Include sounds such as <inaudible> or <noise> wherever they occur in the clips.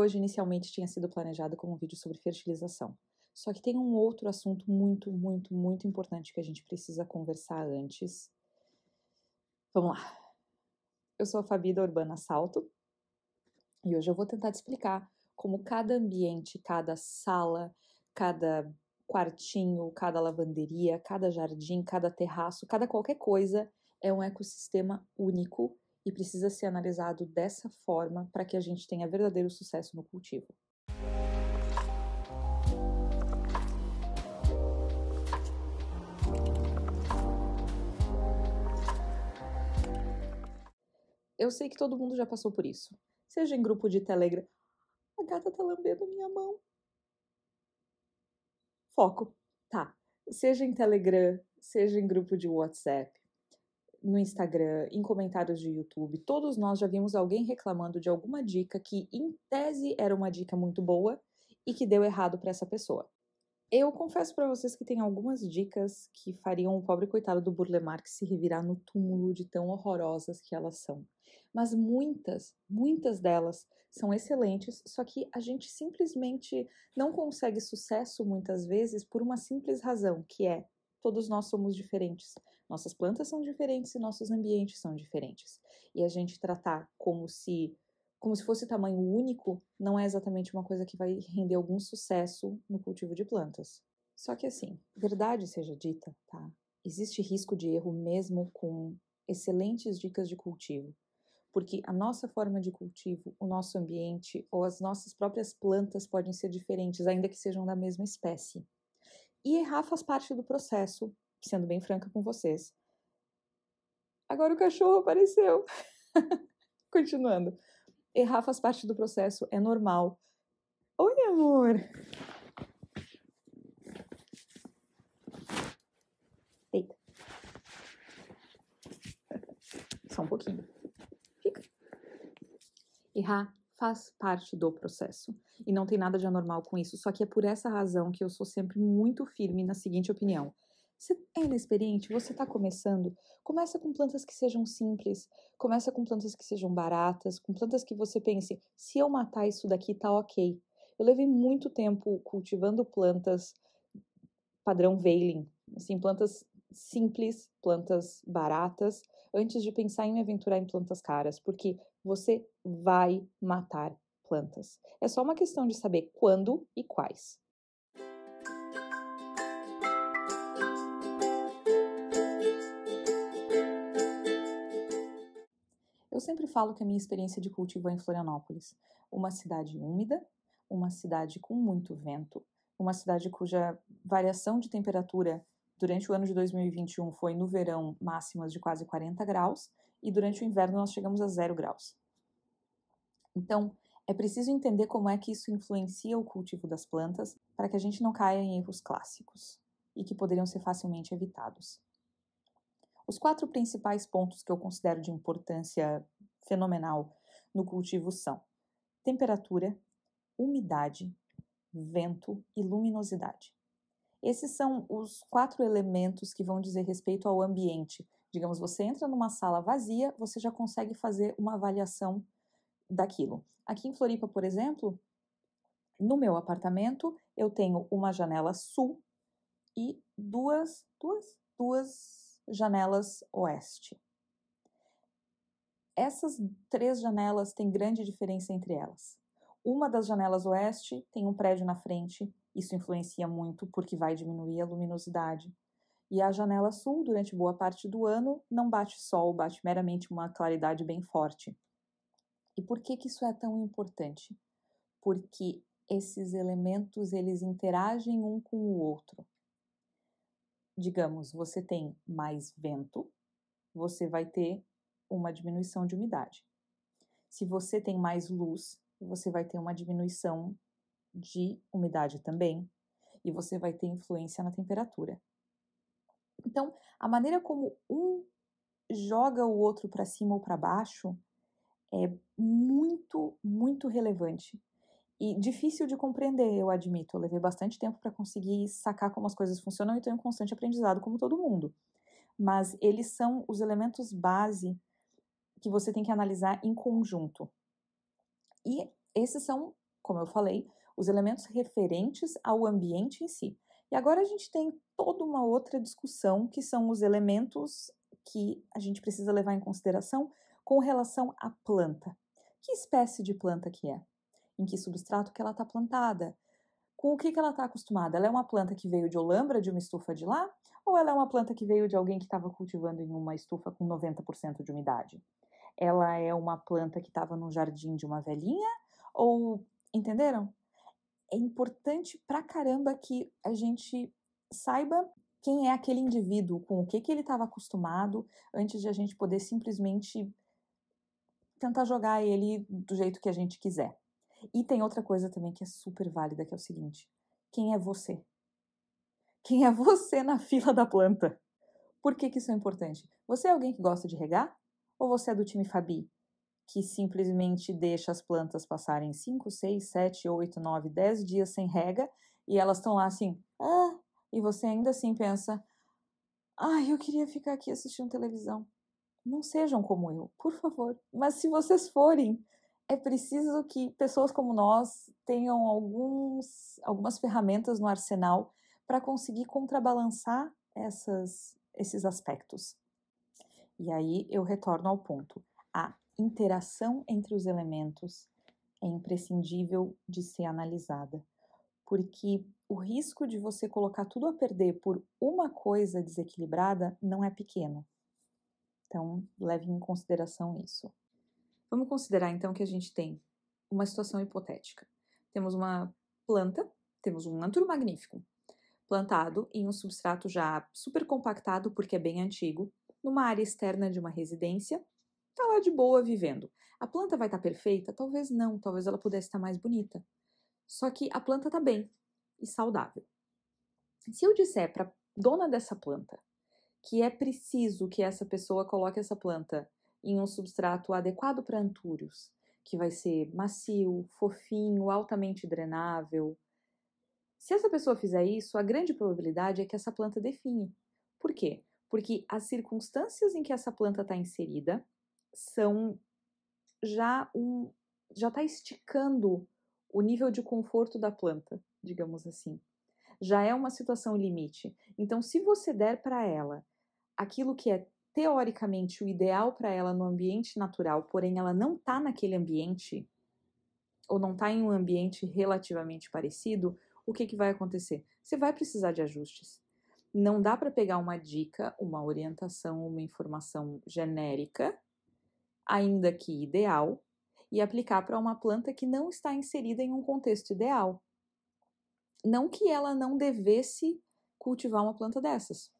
hoje inicialmente tinha sido planejado como um vídeo sobre fertilização. Só que tem um outro assunto muito, muito, muito importante que a gente precisa conversar antes. Vamos lá. Eu sou a Fabi da Urbana Salto e hoje eu vou tentar te explicar como cada ambiente, cada sala, cada quartinho, cada lavanderia, cada jardim, cada terraço, cada qualquer coisa é um ecossistema único e precisa ser analisado dessa forma para que a gente tenha verdadeiro sucesso no cultivo. Eu sei que todo mundo já passou por isso. Seja em grupo de Telegram. A gata tá lambendo minha mão. Foco. Tá. Seja em Telegram, seja em grupo de WhatsApp no Instagram, em comentários de YouTube, todos nós já vimos alguém reclamando de alguma dica que, em tese, era uma dica muito boa e que deu errado para essa pessoa. Eu confesso para vocês que tem algumas dicas que fariam o pobre coitado do Burle Marx se revirar no túmulo de tão horrorosas que elas são. Mas muitas, muitas delas são excelentes, só que a gente simplesmente não consegue sucesso muitas vezes por uma simples razão, que é todos nós somos diferentes. Nossas plantas são diferentes e nossos ambientes são diferentes. E a gente tratar como se como se fosse tamanho único não é exatamente uma coisa que vai render algum sucesso no cultivo de plantas. Só que assim, verdade seja dita, tá? Existe risco de erro mesmo com excelentes dicas de cultivo, porque a nossa forma de cultivo, o nosso ambiente ou as nossas próprias plantas podem ser diferentes, ainda que sejam da mesma espécie. E errar faz parte do processo, sendo bem franca com vocês. Agora o cachorro apareceu. <laughs> Continuando. Errar faz parte do processo, é normal. Oi, amor! Eita. <laughs> Só um pouquinho. Fica. Errar faz parte do processo e não tem nada de anormal com isso, só que é por essa razão que eu sou sempre muito firme na seguinte opinião: você é tá inexperiente, você está começando, começa com plantas que sejam simples, começa com plantas que sejam baratas, com plantas que você pense, se eu matar isso daqui, tá ok. Eu levei muito tempo cultivando plantas padrão veiling, assim, plantas simples, plantas baratas, antes de pensar em me aventurar em plantas caras, porque você vai matar plantas. É só uma questão de saber quando e quais. Eu sempre falo que a minha experiência de cultivo é em Florianópolis, uma cidade úmida, uma cidade com muito vento, uma cidade cuja variação de temperatura durante o ano de 2021 foi no verão máximas de quase 40 graus e durante o inverno nós chegamos a zero graus. Então, é preciso entender como é que isso influencia o cultivo das plantas para que a gente não caia em erros clássicos e que poderiam ser facilmente evitados. Os quatro principais pontos que eu considero de importância fenomenal no cultivo são temperatura, umidade, vento e luminosidade. Esses são os quatro elementos que vão dizer respeito ao ambiente. Digamos, você entra numa sala vazia, você já consegue fazer uma avaliação daquilo. Aqui em Floripa, por exemplo, no meu apartamento, eu tenho uma janela sul e duas, duas, duas janelas oeste. Essas três janelas têm grande diferença entre elas. Uma das janelas oeste tem um prédio na frente, isso influencia muito porque vai diminuir a luminosidade. E a janela sul, durante boa parte do ano, não bate sol, bate meramente uma claridade bem forte. E por que, que isso é tão importante? Porque esses elementos eles interagem um com o outro digamos, você tem mais vento, você vai ter uma diminuição de umidade. Se você tem mais luz, você vai ter uma diminuição de umidade também, e você vai ter influência na temperatura. Então, a maneira como um joga o outro para cima ou para baixo é muito, muito relevante e difícil de compreender, eu admito. Eu levei bastante tempo para conseguir sacar como as coisas funcionam e estou em constante aprendizado, como todo mundo. Mas eles são os elementos base que você tem que analisar em conjunto. E esses são, como eu falei, os elementos referentes ao ambiente em si. E agora a gente tem toda uma outra discussão que são os elementos que a gente precisa levar em consideração com relação à planta. Que espécie de planta que é? em que substrato que ela está plantada, com o que, que ela está acostumada. Ela é uma planta que veio de Olambra, de uma estufa de lá, ou ela é uma planta que veio de alguém que estava cultivando em uma estufa com 90% de umidade? Ela é uma planta que estava no jardim de uma velhinha, ou entenderam? É importante pra caramba que a gente saiba quem é aquele indivíduo, com o que, que ele estava acostumado, antes de a gente poder simplesmente tentar jogar ele do jeito que a gente quiser. E tem outra coisa também que é super válida, que é o seguinte: quem é você? Quem é você na <laughs> fila da planta? Por que, que isso é importante? Você é alguém que gosta de regar? Ou você é do time Fabi, que simplesmente deixa as plantas passarem 5, 6, 7, 8, 9, 10 dias sem rega e elas estão lá assim, ah! e você ainda assim pensa: ai, eu queria ficar aqui assistindo televisão. Não sejam como eu, por favor. Mas se vocês forem, é preciso que pessoas como nós tenham alguns, algumas ferramentas no arsenal para conseguir contrabalançar essas, esses aspectos. E aí eu retorno ao ponto. A interação entre os elementos é imprescindível de ser analisada, porque o risco de você colocar tudo a perder por uma coisa desequilibrada não é pequeno. Então, leve em consideração isso. Vamos considerar então que a gente tem uma situação hipotética. Temos uma planta, temos um anturo magnífico, plantado em um substrato já super compactado porque é bem antigo, numa área externa de uma residência, está lá de boa vivendo. A planta vai estar tá perfeita? Talvez não, talvez ela pudesse estar tá mais bonita. Só que a planta está bem e saudável. Se eu disser para dona dessa planta que é preciso que essa pessoa coloque essa planta em um substrato adequado para antúrios, que vai ser macio, fofinho, altamente drenável. Se essa pessoa fizer isso, a grande probabilidade é que essa planta define. Por quê? Porque as circunstâncias em que essa planta está inserida são já um já está esticando o nível de conforto da planta, digamos assim. Já é uma situação limite. Então, se você der para ela aquilo que é teoricamente o ideal para ela no ambiente natural, porém ela não está naquele ambiente, ou não está em um ambiente relativamente parecido, o que, que vai acontecer? Você vai precisar de ajustes. Não dá para pegar uma dica, uma orientação, uma informação genérica, ainda que ideal, e aplicar para uma planta que não está inserida em um contexto ideal. Não que ela não devesse cultivar uma planta dessas,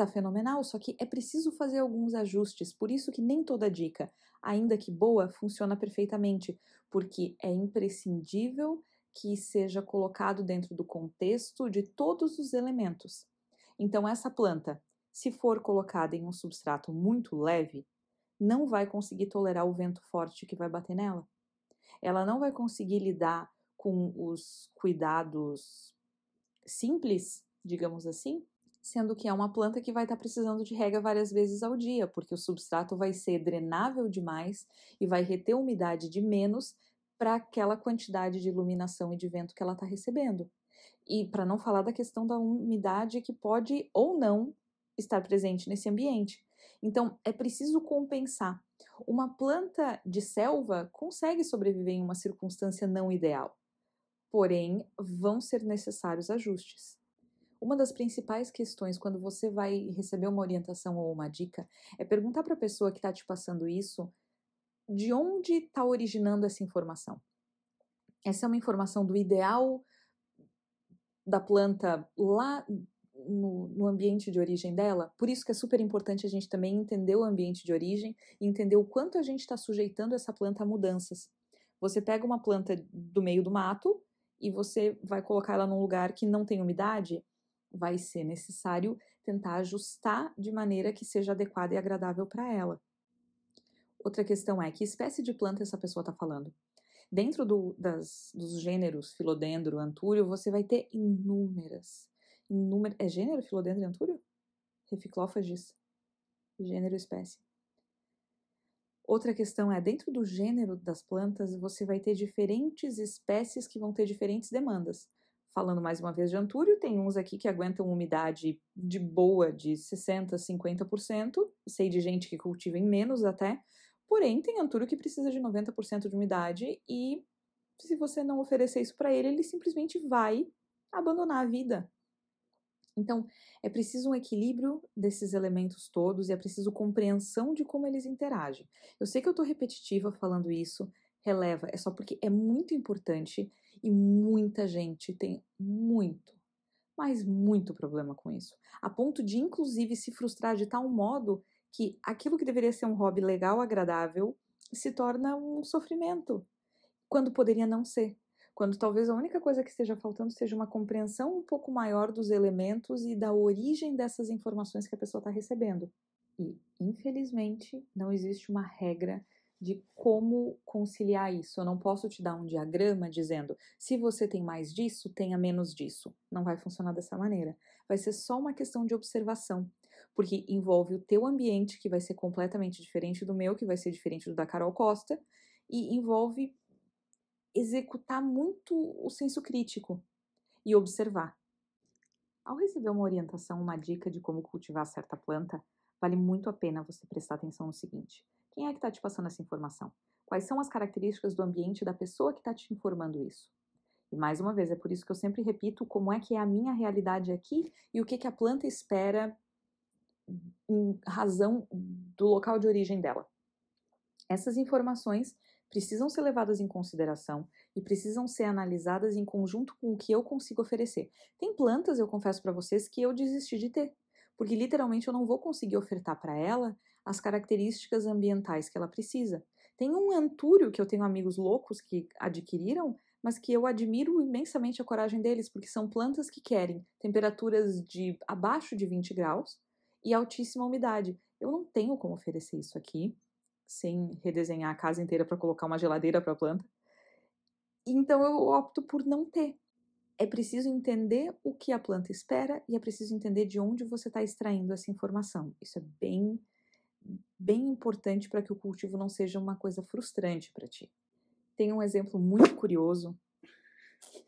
Tá fenomenal, só que é preciso fazer alguns ajustes, por isso que nem toda dica, ainda que boa, funciona perfeitamente, porque é imprescindível que seja colocado dentro do contexto de todos os elementos. Então essa planta, se for colocada em um substrato muito leve, não vai conseguir tolerar o vento forte que vai bater nela. Ela não vai conseguir lidar com os cuidados simples, digamos assim, sendo que é uma planta que vai estar tá precisando de rega várias vezes ao dia, porque o substrato vai ser drenável demais e vai reter umidade de menos para aquela quantidade de iluminação e de vento que ela está recebendo. E para não falar da questão da umidade que pode ou não estar presente nesse ambiente. Então é preciso compensar. Uma planta de selva consegue sobreviver em uma circunstância não ideal, porém vão ser necessários ajustes. Uma das principais questões quando você vai receber uma orientação ou uma dica é perguntar para a pessoa que está te passando isso de onde está originando essa informação. Essa é uma informação do ideal da planta lá no, no, ambiente de origem dela. Por isso que é super importante a gente também entender o ambiente de origem e entender o quanto a gente está sujeitando essa planta a mudanças. Você pega uma planta do meio do mato e você vai colocar ela num lugar que não tem umidade, vai ser necessário tentar ajustar de maneira que seja adequada e agradável para ela. Outra questão é que espécie de planta essa pessoa está falando. Dentro do, das, dos gêneros filodendro, antúrio, você vai ter inúmeras. Inúmer, é gênero filodendro e antúrio? Reficlófagis. Gênero espécie. Outra questão é, dentro do gênero das plantas, você vai ter diferentes espécies que vão ter diferentes demandas falando mais uma vez de antúrio, tem uns aqui que aguentam umidade de boa de 60%, 50%, sei de gente que cultiva em menos até, porém tem antúrio que precisa de 90% de umidade e se você não oferecer isso para ele, ele simplesmente vai abandonar a vida. Então, é preciso um equilíbrio desses elementos todos e é preciso compreensão de como eles interagem. Eu sei que eu estou repetitiva falando isso, releva, é só porque é muito importante e muita gente tem muito, mas muito problema com isso, a ponto de inclusive se frustrar de tal modo que aquilo que deveria ser um hobby legal, agradável, se torna um sofrimento, quando poderia não ser. Quando talvez a única coisa que esteja faltando seja uma compreensão um pouco maior dos elementos e da origem dessas informações que a pessoa está recebendo. E, infelizmente, não existe uma regra de como conciliar isso. Eu não posso te dar um diagrama dizendo se você tem mais disso, tenha menos disso. Não vai funcionar dessa maneira. Vai ser só uma questão de observação, porque envolve o teu ambiente, que vai ser completamente diferente do meu, que vai ser diferente do da Carol Costa, e envolve executar muito o senso crítico e observar. Ao receber uma orientação, uma dica de como cultivar certa planta, vale muito a pena você prestar atenção no seguinte: quem é que está te passando essa informação? Quais são as características do ambiente da pessoa que está te informando isso? E mais uma vez, é por isso que eu sempre repito como é que é a minha realidade aqui e o que, que a planta espera em razão do local de origem dela. Essas informações precisam ser levadas em consideração e precisam ser analisadas em conjunto com o que eu consigo oferecer. Tem plantas, eu confesso para vocês, que eu desisti de ter porque literalmente eu não vou conseguir ofertar para ela as características ambientais que ela precisa. Tem um antúrio que eu tenho amigos loucos que adquiriram, mas que eu admiro imensamente a coragem deles, porque são plantas que querem temperaturas de abaixo de 20 graus e altíssima umidade. Eu não tenho como oferecer isso aqui, sem redesenhar a casa inteira para colocar uma geladeira para a planta. Então eu opto por não ter. É preciso entender o que a planta espera e é preciso entender de onde você está extraindo essa informação. Isso é bem, bem importante para que o cultivo não seja uma coisa frustrante para ti. Tem um exemplo muito curioso.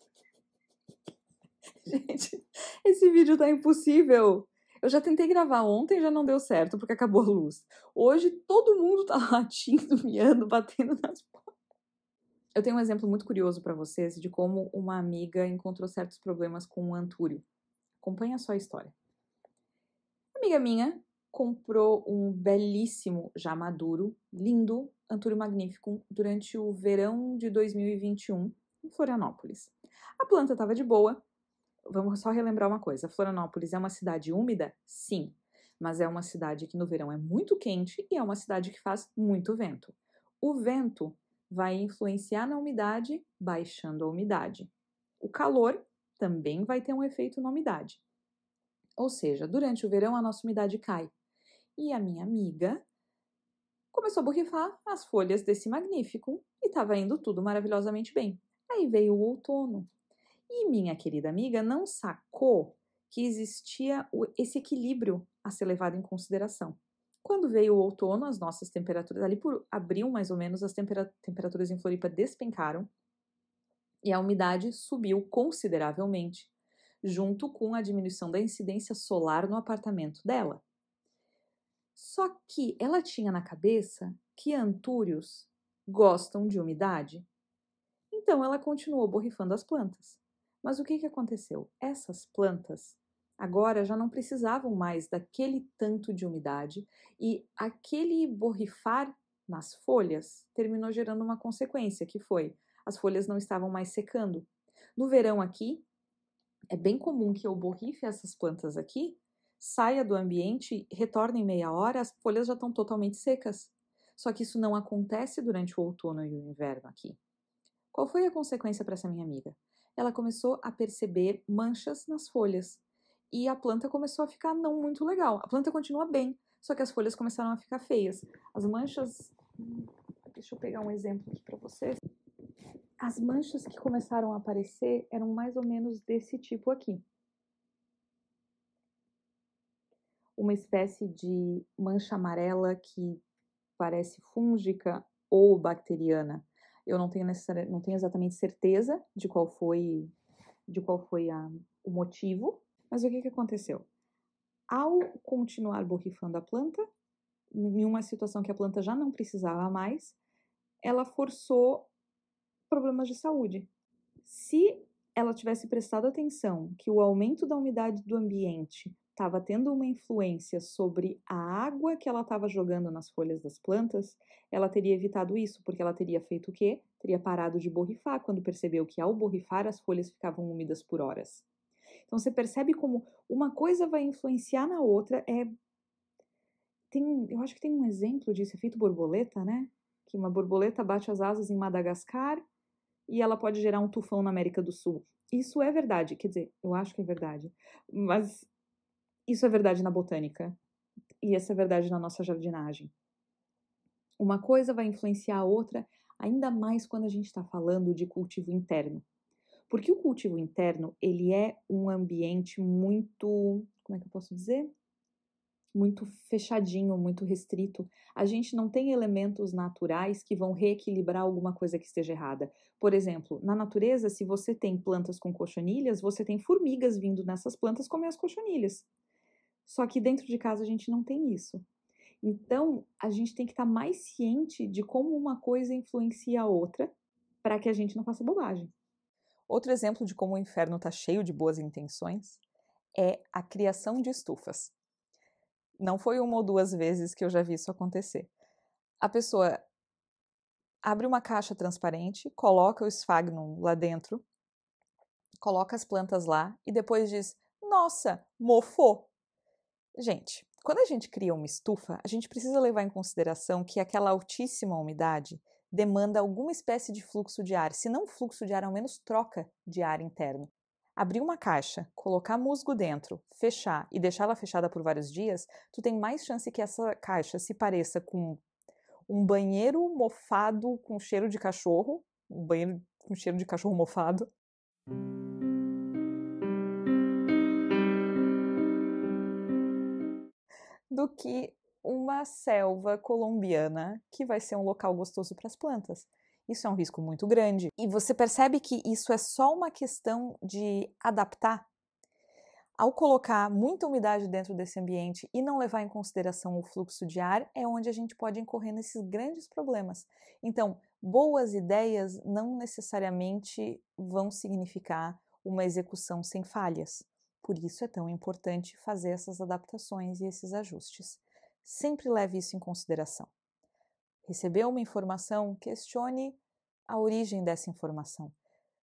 <laughs> Gente, esse vídeo tá impossível. Eu já tentei gravar ontem, já não deu certo porque acabou a luz. Hoje todo mundo tá <laughs> latindo, miando, batendo nas portas. Eu tenho um exemplo muito curioso para vocês de como uma amiga encontrou certos problemas com um antúrio. Acompanha só a história. Uma amiga minha comprou um belíssimo, já maduro, lindo antúrio magnífico durante o verão de 2021 em Florianópolis. A planta estava de boa. Vamos só relembrar uma coisa: Florianópolis é uma cidade úmida? Sim, mas é uma cidade que no verão é muito quente e é uma cidade que faz muito vento. O vento vai influenciar na umidade, baixando a umidade. O calor também vai ter um efeito na umidade. Ou seja, durante o verão a nossa umidade cai. E a minha amiga começou a borrifar as folhas desse magnífico e estava indo tudo maravilhosamente bem. Aí veio o outono. E minha querida amiga não sacou que existia esse equilíbrio a ser levado em consideração. Quando veio o outono, as nossas temperaturas, ali por abril mais ou menos, as tempera temperaturas em Floripa despencaram e a umidade subiu consideravelmente, junto com a diminuição da incidência solar no apartamento dela. Só que ela tinha na cabeça que antúrios gostam de umidade. Então ela continuou borrifando as plantas. Mas o que, que aconteceu? Essas plantas Agora já não precisavam mais daquele tanto de umidade e aquele borrifar nas folhas terminou gerando uma consequência, que foi as folhas não estavam mais secando. No verão aqui, é bem comum que eu borrife essas plantas aqui, saia do ambiente, retorne em meia hora, as folhas já estão totalmente secas. Só que isso não acontece durante o outono e o inverno aqui. Qual foi a consequência para essa minha amiga? Ela começou a perceber manchas nas folhas e a planta começou a ficar não muito legal. A planta continua bem, só que as folhas começaram a ficar feias. As manchas. Deixa eu pegar um exemplo aqui para vocês. As manchas que começaram a aparecer eram mais ou menos desse tipo aqui. Uma espécie de mancha amarela que parece fúngica ou bacteriana. Eu não tenho, não tenho exatamente certeza de qual foi de qual foi a... o motivo mas o que, que aconteceu? Ao continuar borrifando a planta, em uma situação que a planta já não precisava mais, ela forçou problemas de saúde. Se ela tivesse prestado atenção que o aumento da umidade do ambiente estava tendo uma influência sobre a água que ela estava jogando nas folhas das plantas, ela teria evitado isso, porque ela teria feito o quê? Teria parado de borrifar quando percebeu que ao borrifar as folhas ficavam úmidas por horas. Então você percebe como uma coisa vai influenciar na outra. É, tem, eu acho que tem um exemplo disso, efeito é borboleta, né? Que uma borboleta bate as asas em Madagascar e ela pode gerar um tufão na América do Sul. Isso é verdade, quer dizer, eu acho que é verdade, mas isso é verdade na botânica e essa é verdade na nossa jardinagem. Uma coisa vai influenciar a outra, ainda mais quando a gente está falando de cultivo interno. Porque o cultivo interno, ele é um ambiente muito, como é que eu posso dizer? Muito fechadinho, muito restrito. A gente não tem elementos naturais que vão reequilibrar alguma coisa que esteja errada. Por exemplo, na natureza, se você tem plantas com cochonilhas, você tem formigas vindo nessas plantas comer as cochonilhas. Só que dentro de casa a gente não tem isso. Então, a gente tem que estar tá mais ciente de como uma coisa influencia a outra para que a gente não faça bobagem. Outro exemplo de como o inferno está cheio de boas intenções é a criação de estufas. Não foi uma ou duas vezes que eu já vi isso acontecer. A pessoa abre uma caixa transparente, coloca o esfagnum lá dentro, coloca as plantas lá e depois diz: Nossa, mofo! Gente, quando a gente cria uma estufa, a gente precisa levar em consideração que aquela altíssima umidade demanda alguma espécie de fluxo de ar, se não fluxo de ar, ao menos troca de ar interno. Abrir uma caixa, colocar musgo dentro, fechar e deixá-la fechada por vários dias, tu tem mais chance que essa caixa se pareça com um banheiro mofado com cheiro de cachorro, um banheiro com cheiro de cachorro mofado. Do que uma selva colombiana que vai ser um local gostoso para as plantas. Isso é um risco muito grande. E você percebe que isso é só uma questão de adaptar. Ao colocar muita umidade dentro desse ambiente e não levar em consideração o fluxo de ar, é onde a gente pode incorrer nesses grandes problemas. Então, boas ideias não necessariamente vão significar uma execução sem falhas. Por isso é tão importante fazer essas adaptações e esses ajustes. Sempre leve isso em consideração. Recebeu uma informação, questione a origem dessa informação.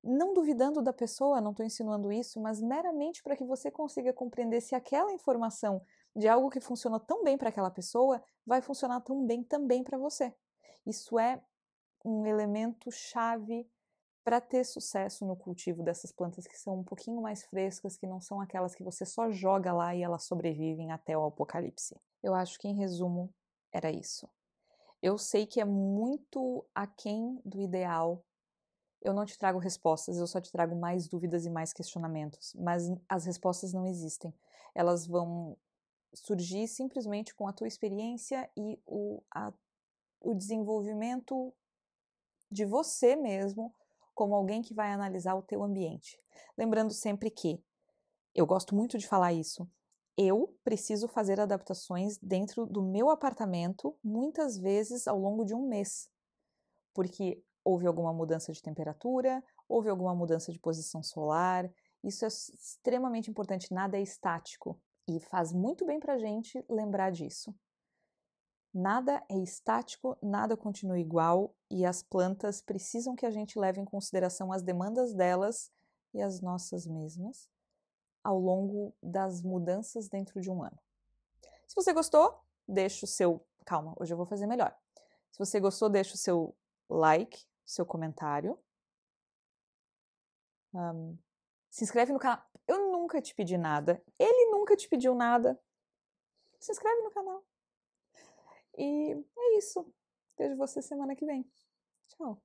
Não duvidando da pessoa, não estou insinuando isso, mas meramente para que você consiga compreender se aquela informação de algo que funcionou tão bem para aquela pessoa vai funcionar tão bem também para você. Isso é um elemento chave para ter sucesso no cultivo dessas plantas que são um pouquinho mais frescas, que não são aquelas que você só joga lá e elas sobrevivem até o apocalipse. Eu acho que, em resumo, era isso. Eu sei que é muito aquém do ideal. Eu não te trago respostas, eu só te trago mais dúvidas e mais questionamentos. Mas as respostas não existem. Elas vão surgir simplesmente com a tua experiência e o, a, o desenvolvimento de você mesmo como alguém que vai analisar o teu ambiente. Lembrando sempre que eu gosto muito de falar isso, eu preciso fazer adaptações dentro do meu apartamento, muitas vezes ao longo de um mês, porque houve alguma mudança de temperatura, houve alguma mudança de posição solar. Isso é extremamente importante, nada é estático e faz muito bem para a gente lembrar disso. Nada é estático, nada continua igual e as plantas precisam que a gente leve em consideração as demandas delas e as nossas mesmas ao longo das mudanças dentro de um ano. Se você gostou, deixa o seu. Calma, hoje eu vou fazer melhor. Se você gostou, deixa o seu like, seu comentário. Um, se inscreve no canal. Eu nunca te pedi nada. Ele nunca te pediu nada. Se inscreve no canal. E é isso. Vejo você semana que vem. Tchau.